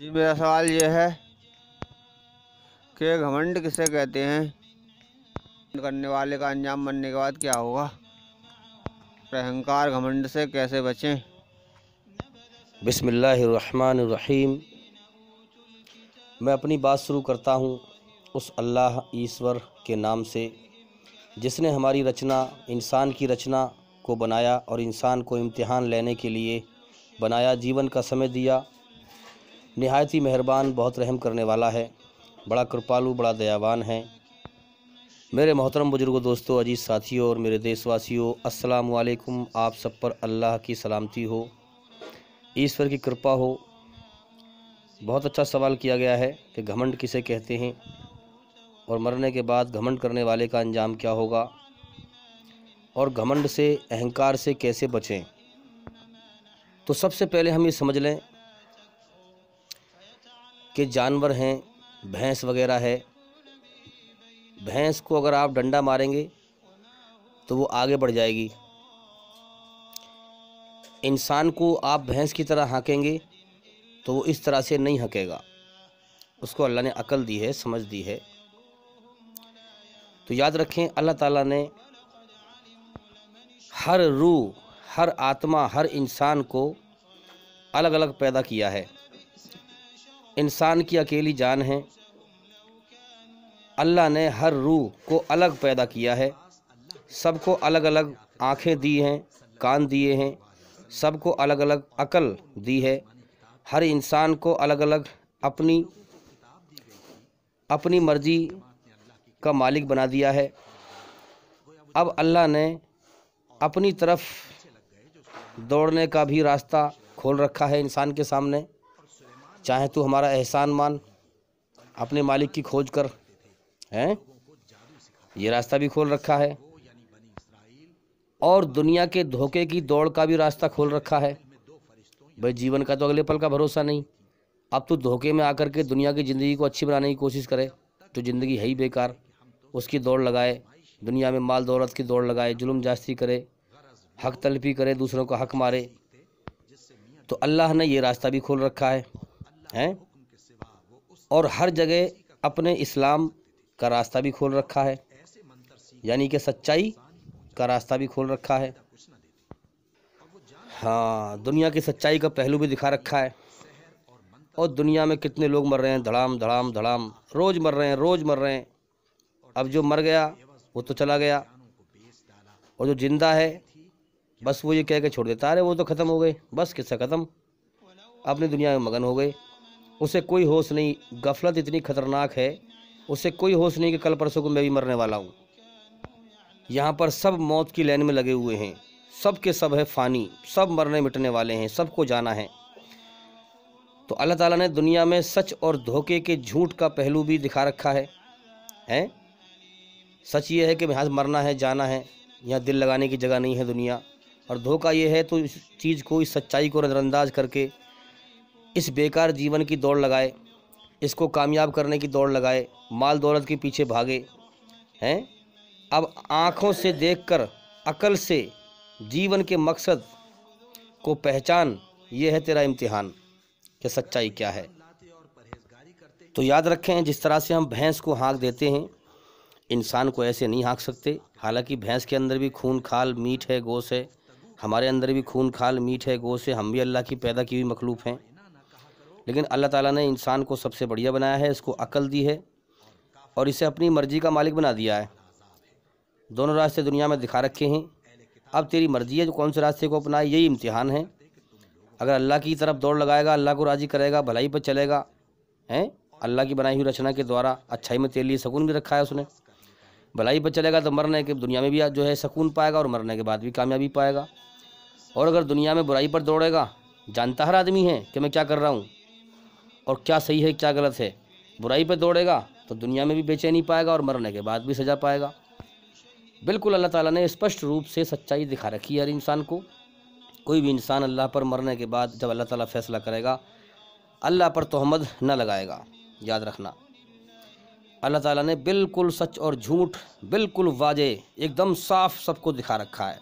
जी मेरा सवाल ये है कि घमंड किसे कहते हैं करने वाले का अंजाम बनने के बाद क्या होगा अहंकार घमंड से कैसे बचें बिसमीम मैं अपनी बात शुरू करता हूँ उस अल्लाह ईश्वर के नाम से जिसने हमारी रचना इंसान की रचना को बनाया और इंसान को इम्तिहान लेने के लिए बनाया जीवन का समय दिया नहायत ही मेहरबान बहुत रहम करने वाला है बड़ा कृपालु बड़ा दयावान है मेरे मोहतरम बुजुर्गों दोस्तों अजीज़ साथियों और मेरे देशवासियों अस्सलाम वालेकुम आप सब पर अल्लाह की सलामती हो ईश्वर की कृपा हो बहुत अच्छा सवाल किया गया है कि घमंड किसे कहते हैं और मरने के बाद घमंड करने वाले का अंजाम क्या होगा और घमंड से अहंकार से कैसे बचें तो सबसे पहले हम ये समझ लें के जानवर हैं भैंस वगैरह है भैंस को अगर आप डंडा मारेंगे तो वो आगे बढ़ जाएगी इंसान को आप भैंस की तरह हाँकेंगे तो वो इस तरह से नहीं हकेगा उसको अल्लाह ने अकल दी है समझ दी है तो याद रखें अल्लाह ताला ने हर रूह हर आत्मा हर इंसान को अलग अलग पैदा किया है इंसान की अकेली जान है अल्लाह ने हर रूह को अलग पैदा किया है सबको अलग अलग आँखें दी हैं कान दिए हैं सबको अलग अलग अकल दी है हर इंसान को अलग अलग अपनी अपनी मर्जी का मालिक बना दिया है अब अल्लाह ने अपनी तरफ दौड़ने का भी रास्ता खोल रखा है इंसान के सामने चाहे तू हमारा एहसान मान अपने मालिक की खोज कर हैं ये रास्ता भी खोल रखा है और दुनिया के धोखे की दौड़ का भी रास्ता खोल रखा है भाई जीवन का तो अगले पल का भरोसा नहीं अब तो धोखे में आकर के दुनिया की ज़िंदगी को अच्छी बनाने की कोशिश करे तो ज़िंदगी है ही बेकार उसकी दौड़ लगाए दुनिया में माल दौलत की दौड़ लगाए जुल्म जास्ती करे हक तलफी करे दूसरों को हक मारे तो अल्लाह ने ये रास्ता भी खोल रखा है हैं और हर जगह अपने इस्लाम का रास्ता भी खोल रखा है यानी कि सच्चाई का रास्ता भी खोल रखा है हाँ दुनिया की सच्चाई का पहलू भी दिखा रखा है और दुनिया में कितने लोग मर रहे हैं धड़ाम धड़ाम धड़ाम रोज़ मर रहे हैं रोज़ मर रहे हैं अब जो मर गया वो तो चला गया और जो जिंदा है बस वो ये कह के छोड़ देता अरे वो तो ख़त्म हो गए बस किस्सा ख़त्म अपनी दुनिया में मगन हो गए उसे कोई होश नहीं गफलत इतनी ख़तरनाक है उसे कोई होश नहीं कि कल परसों को मैं भी मरने वाला हूँ यहाँ पर सब मौत की लाइन में लगे हुए हैं सब के सब है फ़ानी सब मरने मिटने वाले हैं सबको जाना है तो अल्लाह ताला ने दुनिया में सच और धोखे के झूठ का पहलू भी दिखा रखा है हैं सच ये है कि यहाँ मरना है जाना है यहाँ दिल लगाने की जगह नहीं है दुनिया और धोखा ये है तो इस चीज़ को इस सच्चाई को नज़रअंदाज करके इस बेकार जीवन की दौड़ लगाए इसको कामयाब करने की दौड़ लगाए माल दौलत के पीछे भागे हैं अब आँखों से देखकर अकल से जीवन के मकसद को पहचान ये है तेरा इम्तिहान कि सच्चाई क्या है तो याद रखें जिस तरह से हम भैंस को हाँक देते हैं इंसान को ऐसे नहीं हाँक सकते हालांकि भैंस के अंदर भी खून खाल मीठ है गोश है हमारे अंदर भी खून खाल मीठ है गोश है हम भी अल्लाह की पैदा की हुई मखलूफ़ हैं लेकिन अल्लाह ताला ने इंसान को सबसे बढ़िया बनाया है इसको अकल दी है और इसे अपनी मर्ज़ी का मालिक बना दिया है दोनों रास्ते दुनिया में दिखा रखे हैं अब तेरी मर्ज़ी है जो कौन से रास्ते को अपनाए यही इम्तिहान है अगर अल्लाह की तरफ दौड़ लगाएगा अल्लाह को राज़ी करेगा भलाई पर चलेगा हैं अल्लाह की बनाई हुई रचना के द्वारा अच्छाई में तेरे लिए सकून भी रखा है उसने भलाई पर चलेगा तो मरने के दुनिया में भी जो है सकून पाएगा और मरने के बाद भी कामयाबी पाएगा और अगर दुनिया में बुराई पर दौड़ेगा जानता हर आदमी है कि मैं क्या कर रहा हूँ और क्या सही है क्या गलत है बुराई पर दौड़ेगा तो दुनिया में भी नहीं पाएगा और मरने के बाद भी सजा पाएगा बिल्कुल अल्लाह ताला ने स्पष्ट रूप से सच्चाई दिखा रखी है हर इंसान को कोई भी इंसान अल्लाह पर मरने के बाद जब अल्लाह ताला फैसला करेगा अल्लाह पर तोहमद न लगाएगा याद रखना अल्लाह ताला ने बिल्कुल सच और झूठ बिल्कुल वाजे एकदम साफ सबको दिखा रखा है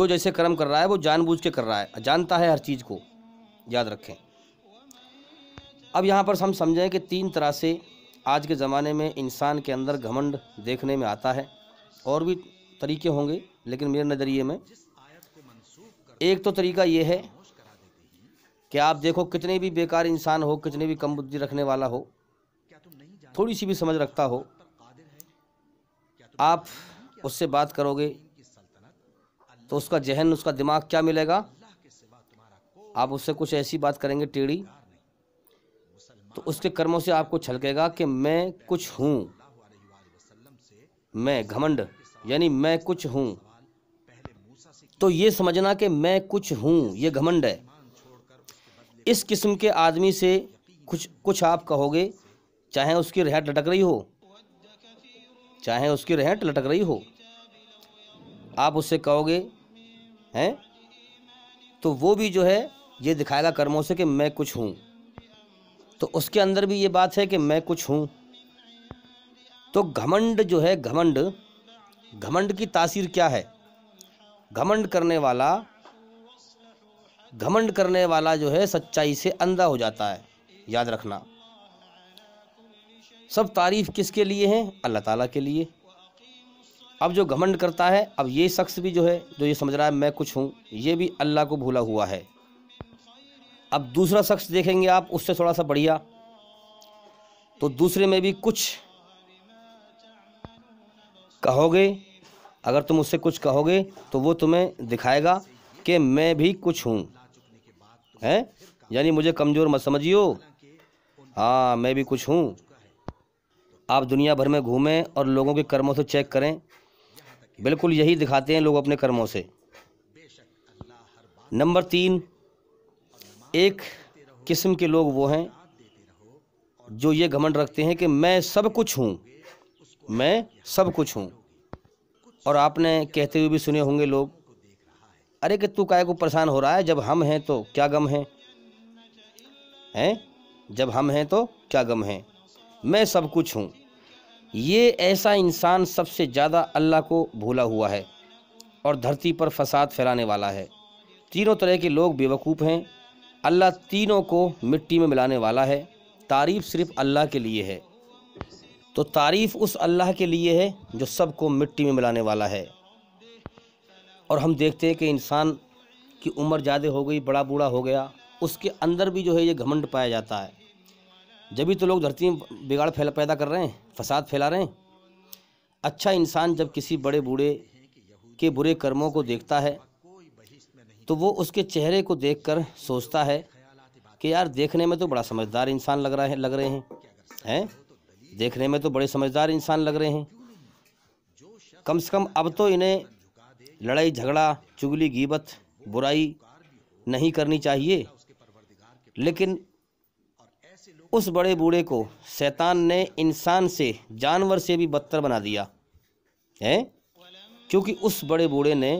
जो जैसे कर्म कर रहा है वो जानबूझ के कर रहा है जानता है हर चीज़ को याद रखें अब यहाँ पर हम समझें कि तीन तरह से आज के ज़माने में इंसान के अंदर घमंड देखने में आता है और भी तरीके होंगे लेकिन मेरे नज़रिए में एक तो तरीका ये है कि आप देखो कितने भी बेकार इंसान हो कितने भी कम बुद्धि रखने वाला हो थोड़ी सी भी समझ रखता हो आप उससे बात करोगे तो उसका जहन उसका दिमाग क्या मिलेगा आप उससे कुछ ऐसी बात करेंगे टेढ़ी तो उसके कर्मों से आपको छलकेगा कि मैं कुछ हूँ मैं घमंड यानी मैं कुछ हूँ तो ये समझना कि मैं कुछ हूँ ये घमंड है इस किस्म के आदमी से कुछ कुछ आप कहोगे चाहे उसकी रहट लटक रही हो चाहे उसकी रहट लटक रही हो आप उससे कहोगे हैं तो वो भी जो है ये दिखाएगा कर्मों से कि मैं कुछ हूँ तो उसके अंदर भी ये बात है कि मैं कुछ हूँ तो घमंड जो है घमंड घमंड की तासीर क्या है घमंड करने वाला घमंड करने वाला जो है सच्चाई से अंधा हो जाता है याद रखना सब तारीफ किसके लिए हैं अल्लाह ताला के लिए अब जो घमंड करता है अब ये शख्स भी जो है जो ये समझ रहा है मैं कुछ हूँ ये भी अल्लाह को भूला हुआ है अब दूसरा शख्स देखेंगे आप उससे थोड़ा सा बढ़िया तो दूसरे में भी कुछ कहोगे अगर तुम उससे कुछ कहोगे तो वो तुम्हें दिखाएगा कि मैं भी कुछ हूँ हैं यानी मुझे कमज़ोर मत समझियो हाँ मैं भी कुछ हूँ आप दुनिया भर में घूमें और लोगों के कर्मों से चेक करें बिल्कुल यही दिखाते हैं लोग अपने कर्मों से नंबर तीन एक किस्म के लोग वो हैं जो ये घमंड रखते हैं कि मैं सब कुछ हूँ मैं सब कुछ हूँ और आपने कहते हुए भी सुने होंगे लोग अरे कि तू काय को परेशान हो रहा है जब हम हैं तो क्या गम है हैं जब हम हैं तो क्या गम है मैं सब कुछ हूँ ये ऐसा इंसान सबसे ज़्यादा अल्लाह को भूला हुआ है और धरती पर फसाद फैलाने वाला है तीनों तरह के लोग बेवकूफ़ हैं अल्लाह तीनों को मिट्टी में मिलाने वाला है तारीफ़ सिर्फ़ अल्लाह के लिए है तो तारीफ़ उस अल्लाह के लिए है जो सबको मिट्टी में मिलाने वाला है और हम देखते हैं कि इंसान की उम्र ज़्यादा हो गई बड़ा बूढ़ा हो गया उसके अंदर भी जो है ये घमंड पाया जाता है जब भी तो लोग धरती में बिगाड़ फैला पैदा कर रहे हैं फसाद फैला रहे हैं अच्छा इंसान जब किसी बड़े बूढ़े के बुरे कर्मों को देखता है तो वो उसके चेहरे को देख सोचता है कि यार देखने में तो बड़ा समझदार इंसान लग रहा है लग रहे हैं हैं देखने में तो बड़े समझदार इंसान लग रहे हैं कम से कम अब तो इन्हें लड़ाई झगड़ा चुगली गीबत बुराई नहीं करनी चाहिए लेकिन उस बड़े बूढ़े को शैतान ने इंसान से जानवर से भी बदतर बना दिया है क्योंकि उस बड़े बूढ़े ने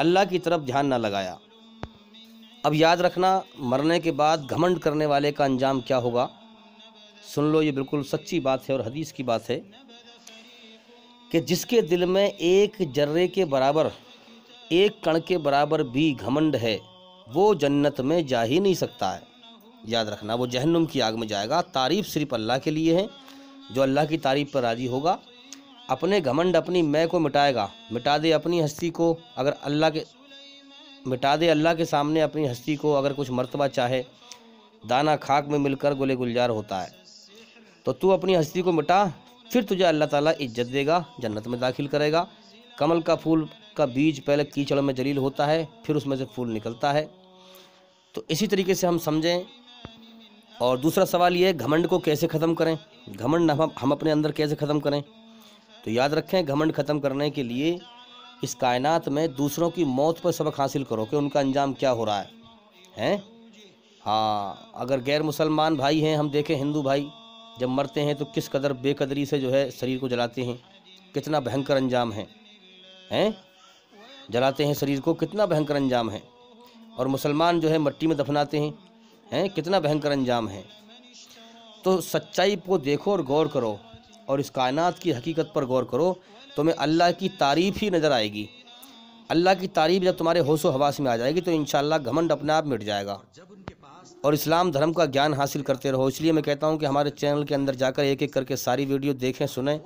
अल्लाह की तरफ ध्यान ना लगाया अब याद रखना मरने के बाद घमंड करने वाले का अंजाम क्या होगा सुन लो ये बिल्कुल सच्ची बात है और हदीस की बात है कि जिसके दिल में एक जर्रे के बराबर एक कण के बराबर भी घमंड है वो जन्नत में जा ही नहीं सकता है याद रखना वो जहन्नुम की आग में जाएगा तारीफ़ सिर्फ अल्लाह के लिए है जो अल्लाह की तारीफ़ पर राज़ी होगा अपने घमंड अपनी मैं को मिटाएगा मिटा दे अपनी हस्ती को अगर अल्लाह के मिटा दे अल्लाह के सामने अपनी हस्ती को अगर कुछ मरतबा चाहे दाना खाक में मिलकर गुले गुलजार होता है तो तू अपनी हस्ती को मिटा फिर तुझे अल्लाह ताला इज्जत देगा जन्नत में दाखिल करेगा कमल का फूल का बीज पहले कीचड़ में जलील होता है फिर उसमें से फूल निकलता है तो इसी तरीके से हम समझें और दूसरा सवाल ये घमंड को कैसे ख़त्म करें घमंड हम अपने अंदर कैसे ख़त्म करें तो याद रखें घमंड ख़त्म करने के लिए इस कायनात में दूसरों की मौत पर सबक हासिल करो कि उनका अंजाम क्या हो रहा है हैं हाँ अगर गैर मुसलमान भाई हैं हम देखें हिंदू भाई जब मरते हैं तो किस कदर बेकदरी से जो है शरीर को जलाते हैं कितना भयंकर अंजाम है हैं जलाते हैं शरीर को कितना भयंकर अंजाम है और मुसलमान जो है मट्टी में दफनाते हैं हैं कितना भयंकर अंजाम है तो सच्चाई को देखो और गौर करो और इस कायनात की हकीकत पर गौर करो तुम्हें अल्लाह की तारीफ़ ही नज़र आएगी अल्लाह की तारीफ जब तुम्हारे होशो हवास में आ जाएगी तो इन घमंड अपने आप मिट जाएगा और इस्लाम धर्म का ज्ञान हासिल करते रहो इसलिए मैं कहता हूँ कि हमारे चैनल के अंदर जाकर एक एक करके सारी वीडियो देखें सुनें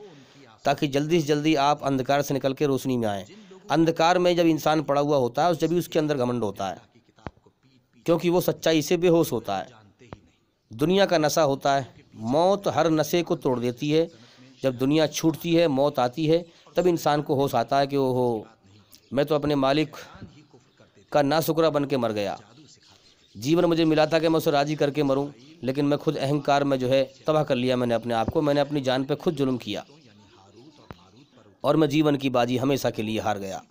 ताकि जल्दी से जल्दी आप अंधकार से निकल के रोशनी में आएँ अंधकार में जब इंसान पड़ा हुआ होता है उस जब भी उसके अंदर घमंड होता है क्योंकि वो सच्चाई से बेहोश होता है दुनिया का नशा होता है मौत हर नशे को तोड़ देती है जब दुनिया छूटती है मौत आती है तब इंसान को होश आता है कि ओहो मैं तो अपने मालिक का ना शुक्रा बन के मर गया जीवन मुझे मिला था कि मैं उसे राज़ी करके मरूं लेकिन मैं खुद अहंकार में जो है तबाह कर लिया मैंने अपने आप को मैंने अपनी जान पर खुद जुल्म किया और मैं जीवन की बाजी हमेशा के लिए हार गया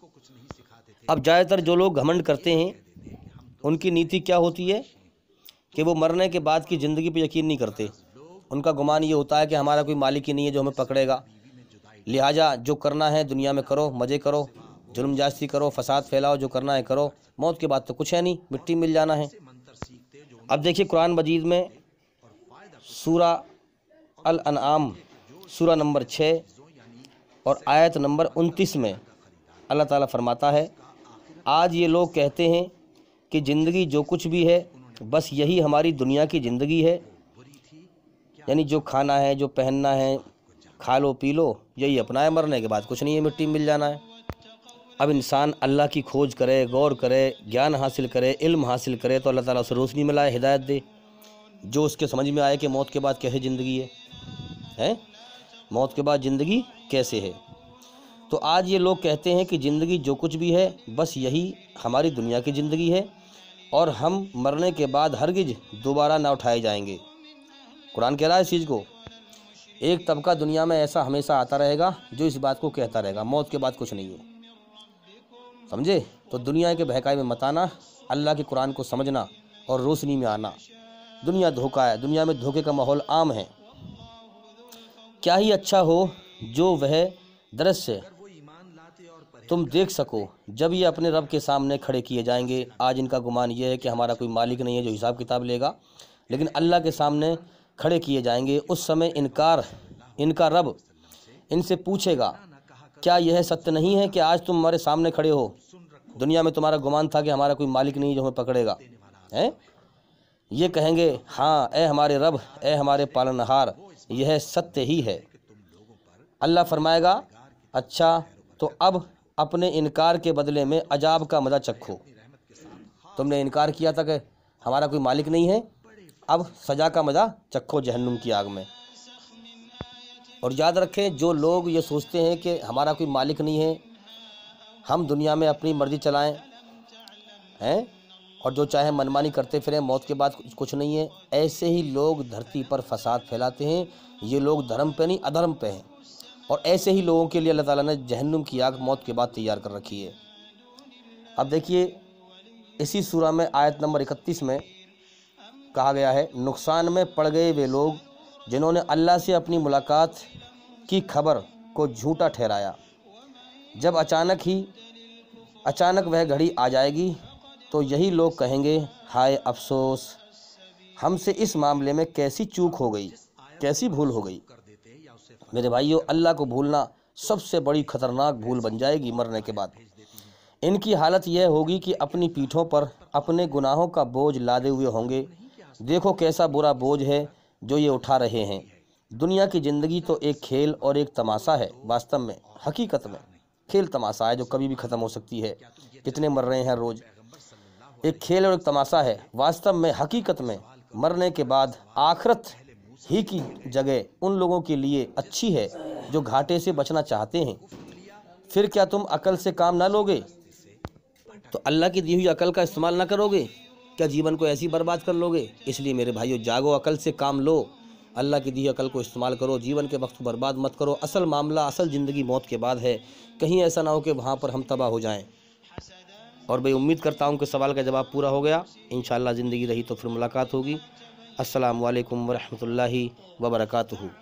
अब ज़्यादातर जो लोग घमंड करते हैं उनकी नीति क्या होती है कि वो मरने के बाद की ज़िंदगी पर यकीन नहीं करते उनका गुमान ये होता है कि हमारा कोई मालिक ही नहीं है जो हमें पकड़ेगा लिहाजा जो करना है दुनिया में करो मज़े करो जुल्म जास्ती करो फसाद फैलाओ जो करना है करो मौत के बाद तो कुछ है नहीं मिट्टी मिल जाना है अब देखिए कुरान मजीद में सूरा अल अनाम सूरा नंबर छः और आयत नंबर उनतीस में अल्लाह ताला फरमाता है आज ये लोग कहते हैं कि ज़िंदगी जो कुछ भी है बस यही हमारी दुनिया की ज़िंदगी है यानी जो खाना है जो पहनना है खा लो पी लो यही अपना है मरने के बाद कुछ नहीं है मिट्टी मिल जाना है अब इंसान अल्लाह की खोज करे गौर करे ज्ञान हासिल करे इल्म हासिल करे तो अल्लाह ताला उसे रोशनी में लाए हिदायत दे जो उसके समझ में आए कि मौत के बाद कैसे ज़िंदगी है हैं मौत के बाद ज़िंदगी कैसे है तो आज ये लोग कहते हैं कि ज़िंदगी जो कुछ भी है बस यही हमारी दुनिया की ज़िंदगी है और हम मरने के बाद हरगिज दोबारा ना उठाए जाएंगे कुरान कह रहा है इस चीज़ को एक तबका दुनिया में ऐसा हमेशा आता रहेगा जो इस बात को कहता रहेगा मौत के बाद कुछ नहीं है समझे तो दुनिया के बहकाए में मत आना अल्लाह के कुरान को समझना और रोशनी में आना दुनिया धोखा है दुनिया में धोखे का माहौल आम है क्या ही अच्छा हो जो वह दृश्य तुम देख सको जब ये अपने रब के सामने खड़े किए जाएंगे आज इनका गुमान यह है कि हमारा कोई मालिक नहीं है जो हिसाब किताब लेगा लेकिन अल्लाह के सामने खड़े किए जाएंगे उस समय इनकार इनका रब इनसे पूछेगा क्या यह सत्य नहीं है कि आज तुम हमारे सामने खड़े हो दुनिया में तुम्हारा गुमान था कि हमारा कोई मालिक नहीं जो हमें पकड़ेगा है ये कहेंगे हाँ ए हमारे रब ए हमारे पालनहार यह सत्य ही है अल्लाह फरमाएगा अच्छा तो अब अपने इनकार के बदले में अजाब का मज़ा चखो तुमने इनकार किया था कि हमारा कोई मालिक नहीं है अब सज़ा का मज़ा चखो जहन्नुम की आग में और याद रखें जो लोग ये सोचते हैं कि हमारा कोई मालिक नहीं है हम दुनिया में अपनी मर्ज़ी चलाएं हैं और जो चाहे मनमानी करते फिरें मौत के बाद कुछ नहीं है ऐसे ही लोग धरती पर फसाद फैलाते हैं ये लोग धर्म पे नहीं अधर्म पे हैं और ऐसे ही लोगों के लिए अल्लाह ताला ने जहन्नुम की आग मौत के बाद तैयार कर रखी है अब देखिए इसी सूरा में आयत नंबर इकतीस में कहा गया है नुकसान में पड़ गए वे लोग जिन्होंने अल्लाह से अपनी मुलाकात की खबर को झूठा ठहराया जब अचानक ही अचानक वह घड़ी आ जाएगी तो यही लोग कहेंगे हाय अफसोस हमसे इस मामले में कैसी चूक हो गई कैसी भूल हो गई मेरे भाइयों अल्लाह को भूलना सबसे बड़ी खतरनाक भूल बन जाएगी मरने के बाद इनकी हालत यह होगी कि अपनी पीठों पर अपने गुनाहों का बोझ लादे हुए होंगे देखो कैसा बुरा बोझ है जो ये उठा रहे हैं दुनिया की ज़िंदगी तो एक खेल और एक तमाशा है वास्तव में हकीकत में खेल तमाशा है जो कभी भी ख़त्म हो सकती है कितने मर रहे हैं रोज़ एक खेल और एक तमाशा है वास्तव में हकीकत में मरने के बाद आखरत ही की जगह उन लोगों के लिए अच्छी है जो घाटे से बचना चाहते हैं फिर क्या तुम अकल से काम ना लोगे तो अल्लाह की दी हुई अकल का इस्तेमाल ना करोगे क्या जीवन को ऐसी बर्बाद कर लोगे इसलिए मेरे भाइयों जागो अकल से काम लो अल्लाह की दी अकल को इस्तेमाल करो जीवन के वक्त बर्बाद मत करो असल मामला असल ज़िंदगी मौत के बाद है कहीं ऐसा ना हो कि वहाँ पर हम तबाह हो जाएं और मैं उम्मीद करता हूँ कि सवाल का जवाब पूरा हो गया इन ज़िंदगी रही तो फिर मुलाकात होगी असलकम वरहमल वबरकू